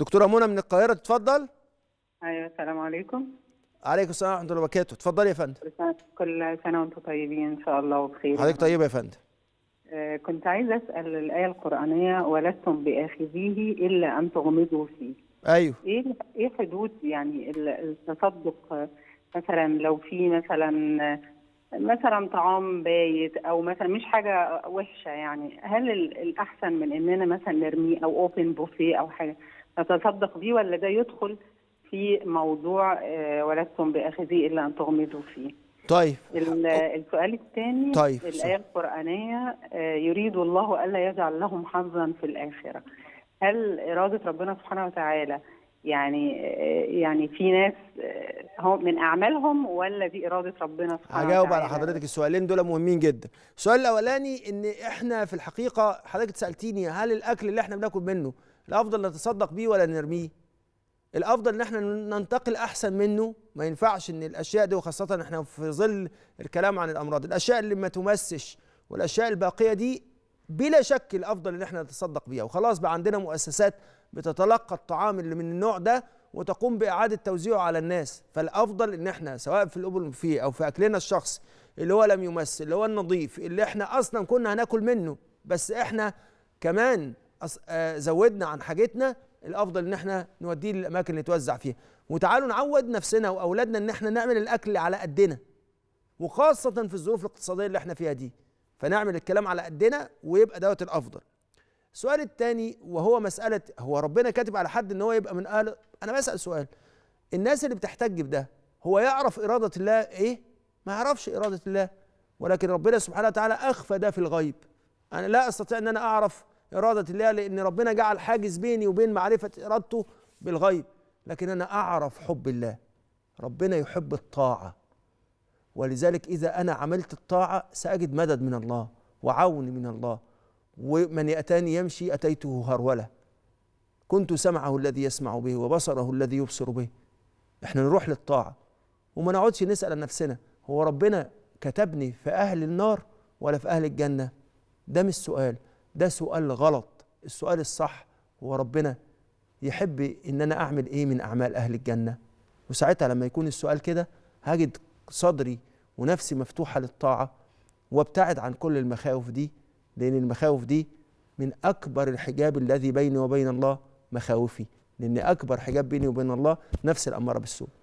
دكتوره منى من القاهره تتفضل ايوه السلام عليكم عليكم السلام ورحمه الله وبركاته اتفضلي يا فندم كل سنه وانتم طيبين ان شاء الله وبخير حضرتك طيبه يا فندم آه، كنت عايزه اسال الايه القرانيه ولستم باخذيه الا ان تغمضوا فيه ايوه ايه ايه حدود يعني التصدق مثلا لو في مثلا مثلا طعام بايت او مثلا مش حاجه وحشه يعني هل الاحسن من اننا مثلا نرميه او اوبن بوفيه او حاجه نتصدق بيه ولا ده يدخل في موضوع آه، ولستم باخذي الا ان تغمضوا فيه طيب السؤال الثاني طيب. الآية القرآنية آه، يريد الله ألا يجعل لهم حظا في الآخرة هل إرادة ربنا سبحانه وتعالى يعني آه، يعني في ناس هم من أعمالهم ولا دي إرادة ربنا سبحانه وتعالى هجاوب على حضرتك السؤالين دول مهمين جدا السؤال الأولاني إن إحنا في الحقيقة حضرتك سألتيني هل الأكل اللي إحنا بناكل منه الافضل نتصدق بيه ولا نرميه الافضل ان احنا ننتقل احسن منه ما ينفعش ان الاشياء دي وخاصه احنا في ظل الكلام عن الامراض الاشياء اللي ما تمسش والاشياء الباقيه دي بلا شك الافضل ان احنا نتصدق بيها وخلاص بقى عندنا مؤسسات بتتلقى الطعام اللي من النوع ده وتقوم باعاده توزيعه على الناس فالافضل ان احنا سواء في الأبل فيه او في اكلنا الشخصي اللي هو لم يمس اللي هو النظيف اللي احنا اصلا كنا هناكل منه بس احنا كمان آه، زودنا عن حاجتنا الافضل ان احنا نوديه للاماكن اللي توزع فيها وتعالوا نعود نفسنا واولادنا ان احنا نعمل الاكل على قدنا وخاصه في الظروف الاقتصاديه اللي احنا فيها دي فنعمل الكلام على قدنا ويبقى دوت الافضل السؤال الثاني وهو مساله هو ربنا كاتب على حد ان هو يبقى من اهل انا بسال سؤال الناس اللي بتحتج بده هو يعرف اراده الله ايه ما يعرفش اراده الله ولكن ربنا سبحانه وتعالى اخفى ده في الغيب انا لا استطيع ان انا اعرف إرادة الله لأن ربنا جعل حاجز بيني وبين معرفة إرادته بالغيب لكن أنا أعرف حب الله ربنا يحب الطاعة ولذلك إذا أنا عملت الطاعة سأجد مدد من الله وعون من الله ومن يأتاني يمشي أتيته هرولة كنت سمعه الذي يسمع به وبصره الذي يبصر به احنا نروح للطاعة وما نقعدش نسأل نفسنا هو ربنا كتبني في أهل النار ولا في أهل الجنة ده مش سؤال ده سؤال غلط السؤال الصح هو ربنا يحب ان انا اعمل ايه من اعمال اهل الجنه وساعتها لما يكون السؤال كده هجد صدري ونفسي مفتوحه للطاعه وابتعد عن كل المخاوف دي لان المخاوف دي من اكبر الحجاب الذي بيني وبين الله مخاوفي لان اكبر حجاب بيني وبين الله نفس الاماره بالسوء